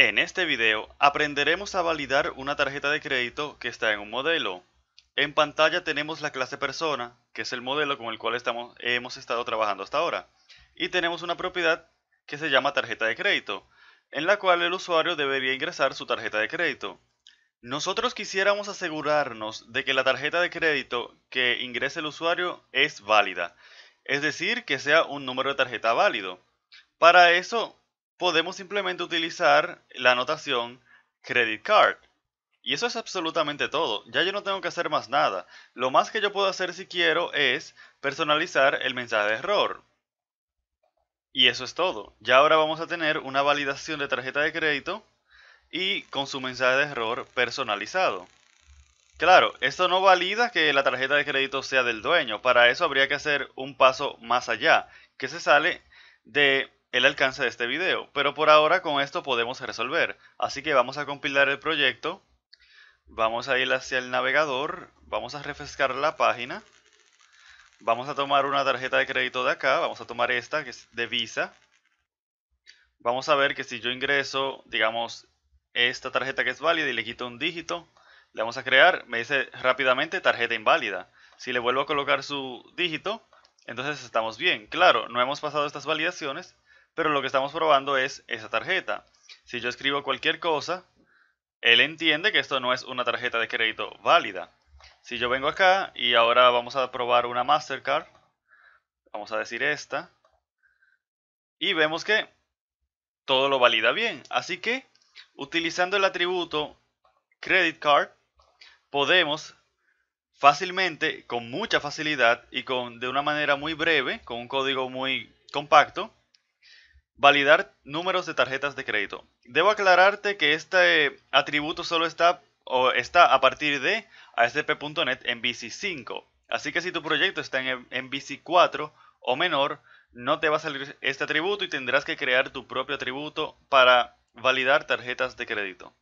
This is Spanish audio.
En este video aprenderemos a validar una tarjeta de crédito que está en un modelo. En pantalla tenemos la clase persona, que es el modelo con el cual hemos estado trabajando hasta ahora. Y tenemos una propiedad que se llama tarjeta de crédito, en la cual el usuario debería ingresar su tarjeta de crédito. Nosotros quisiéramos asegurarnos de que la tarjeta de crédito que ingrese el usuario es válida, es decir, que sea un número de tarjeta válido. Para eso podemos simplemente utilizar la anotación credit card. Y eso es absolutamente todo. Ya yo no tengo que hacer más nada. Lo más que yo puedo hacer si quiero es personalizar el mensaje de error. Y eso es todo. Ya ahora vamos a tener una validación de tarjeta de crédito y con su mensaje de error personalizado. Claro, esto no valida que la tarjeta de crédito sea del dueño. Para eso habría que hacer un paso más allá, que se sale de el alcance de este video, pero por ahora con esto podemos resolver. Así que vamos a compilar el proyecto, vamos a ir hacia el navegador, vamos a refrescar la página, vamos a tomar una tarjeta de crédito de acá, vamos a tomar esta que es de Visa, vamos a ver que si yo ingreso, digamos, esta tarjeta que es válida y le quito un dígito, le vamos a crear, me dice rápidamente tarjeta inválida. Si le vuelvo a colocar su dígito, entonces estamos bien. Claro, no hemos pasado estas validaciones, pero lo que estamos probando es esa tarjeta. Si yo escribo cualquier cosa, él entiende que esto no es una tarjeta de crédito válida. Si yo vengo acá y ahora vamos a probar una Mastercard, vamos a decir esta, y vemos que todo lo valida bien. Así que, utilizando el atributo credit card, podemos fácilmente, con mucha facilidad y con, de una manera muy breve, con un código muy compacto, Validar números de tarjetas de crédito. Debo aclararte que este atributo solo está, o está a partir de ASP.NET en bc 5 Así que si tu proyecto está en, en 4 o menor, no te va a salir este atributo y tendrás que crear tu propio atributo para validar tarjetas de crédito.